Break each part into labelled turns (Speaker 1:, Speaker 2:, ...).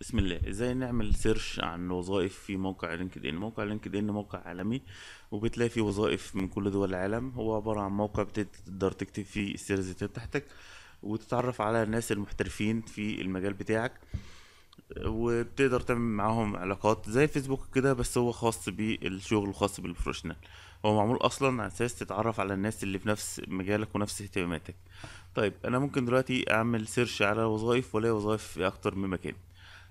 Speaker 1: بسم الله ازاي نعمل سيرش عن وظائف في موقع لينكد ان موقع لينكد ان موقع عالمي وبتلاقي فيه وظائف من كل دول العالم هو عباره عن موقع بتقدر تكتب فيه السيرز بتاعتك وتتعرف على الناس المحترفين في المجال بتاعك وبتقدر تعمل معاهم علاقات زي فيسبوك كده بس هو خاص بالشغل وخاص بالبروفيشنال هو معمول اصلا على اساس تتعرف على الناس اللي في نفس مجالك ونفس اهتماماتك طيب انا ممكن دلوقتي اعمل سيرش على وظائف ولا وظائف في اكتر من مكان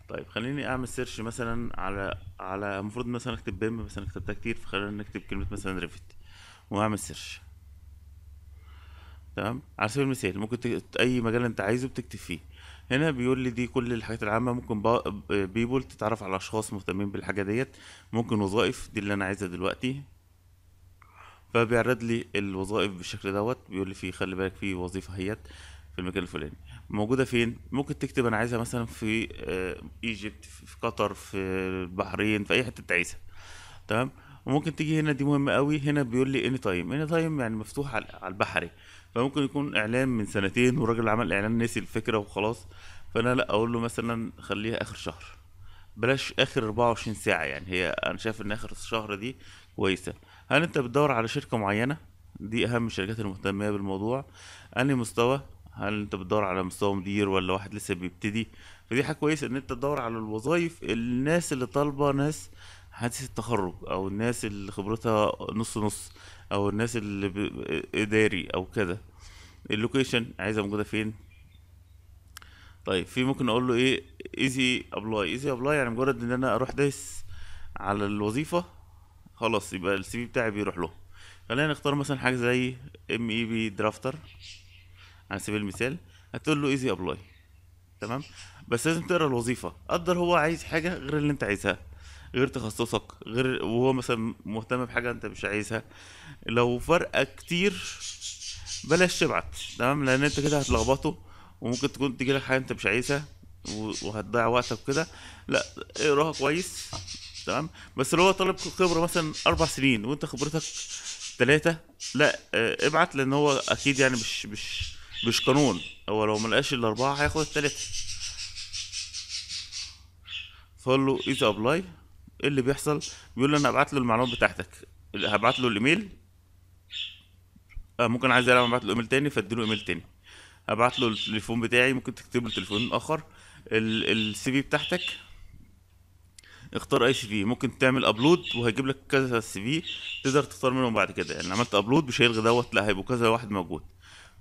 Speaker 1: طيب خليني اعمل سيرش مثلا على على المفروض مثلا اكتب بيم بس انا كتبتها كتير فخلينا نكتب كلمه مثلا ريفت واعمل سيرش تمام على سبيل المثال ممكن تكت... اي مجال انت عايزه بتكتب فيه هنا بيقول لي دي كل الحاجات العامه ممكن با... بيبول تتعرف على اشخاص مهتمين بالحاجه ديت ممكن وظائف دي اللي انا عايزها دلوقتي فبيعرض لي الوظائف بالشكل دوت بيقول لي في خلي بالك في وظيفه هيت في المكان الفلاني موجوده فين ممكن تكتب انا عايزها مثلا في آه، ايجيبت في قطر في البحرين في اي حته انت عايزها تمام وممكن تيجي هنا دي مهمه قوي هنا بيقول لي اني تايم اني تايم يعني مفتوح على البحري فممكن يكون اعلان من سنتين والراجل عمل اعلان نسي الفكره وخلاص فانا لا اقول له مثلا خليها اخر شهر بلاش اخر 24 ساعه يعني هي انا شايف ان اخر الشهر دي كويسه هل انت بتدور على شركه معينه دي اهم الشركات المهتمه بالموضوع انهي مستوى هل انت بتدور على مستوى مدير ولا واحد لسه بيبتدي فدي حاجه كويسه ان انت تدور على الوظائف الناس اللي طالبه ناس حديث التخرج او الناس اللي خبرتها نص نص او الناس اللي اداري او كده اللوكيشن عايزها موجوده فين طيب في ممكن اقول له ايه ايزي ابلاي ايزي ابلاي يعني مجرد ان انا اروح دايس على الوظيفه خلاص يبقى السي في بتاعي بيروح له خلينا نختار مثلا حاجه زي ام اي بي درافتر على سبيل المثال هتقول له ايزي ابلاي تمام بس لازم تقرا الوظيفه قدر هو عايز حاجه غير اللي انت عايزها غير تخصصك غير وهو مثلا مهتم بحاجه انت مش عايزها لو فرقه كتير بلاش تبعت تمام لان انت كده هتلخبطه وممكن تكون تجيلك حاجه انت مش عايزها وهتضيع وقتك كده لا اقراها كويس تمام بس لو هو طالب خبره مثلا اربع سنين وانت خبرتك ثلاثه لا ابعت لان هو اكيد يعني مش مش مش قانون هو لو ملقاش الاربعه هياخد التلاته فقول له ايزي ابلاي ايه اللي بيحصل بيقول لي انا هبعت له المعلومات بتاعتك هبعت له الايميل آه ممكن عايز ابعت له ايميل تاني فاديله ايميل تاني هبعت له التليفون بتاعي ممكن تكتب له تليفون اخر السي في بتاعتك اختار اي سي في ممكن تعمل ابلود وهيجيب لك كذا سي في تقدر تختار منهم بعد كده يعني عملت ابلود مش هيلغي دوت لا هيبقوا كذا واحد موجود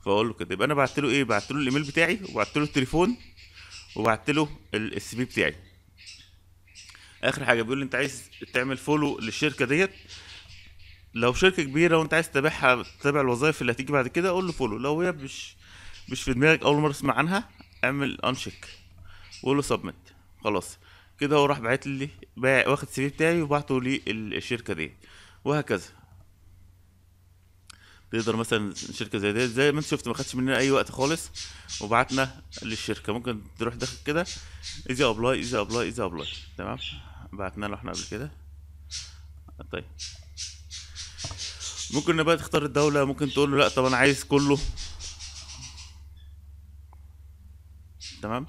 Speaker 1: فاقول له كده يبقى انا بعت له ايه بعت له الايميل بتاعي وبعت له التليفون وبعت له السي في بتاعي اخر حاجه بيقول لي انت عايز تعمل فولو للشركه ديت لو شركه كبيره وانت عايز تتابعها تتابع الوظائف اللي هتيجي بعد كده قول له فولو لو هي مش مش في دماغك اول مره اسمع عنها اعمل انشيك وقول له سبمت خلاص كده هو راح باعت لي واخد السي في بتاعي وبعته للشركه دي وهكذا تقدر مثلا شركه زي دي زي ما انت شفت ما خدش مننا اي وقت خالص وبعتنا للشركه ممكن تروح داخل كده ايزي ابلاي ايزي ابلاي ايزي ابلاي تمام بعتنا له احنا قبل كده طيب ممكن بقى تختار الدوله ممكن تقول له لا طب انا عايز كله تمام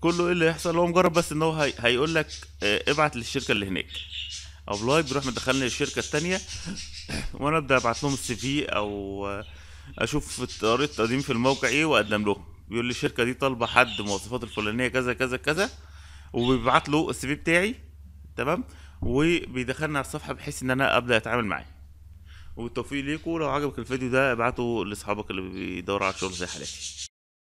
Speaker 1: كله ايه اللي هيحصل هو مجرد بس ان هو هيقول لك آه، ابعت للشركه اللي هناك ابلاي بيروح مدخلني الشركه التانية وانا ابدا ابعت لهم السي في او اشوف طريقه التقديم في الموقع ايه واقدم لهم بيقول لي الشركه دي طالبه حد مواصفات الفلانيه كذا كذا كذا وبيبعت له السي في بتاعي تمام وبيدخلني على الصفحه بحيث ان انا ابدا اتعامل معاه وبالتوفيق ليكم لو عجبك الفيديو ده ابعته لاصحابك اللي بيدوروا على شغل زي حالاتي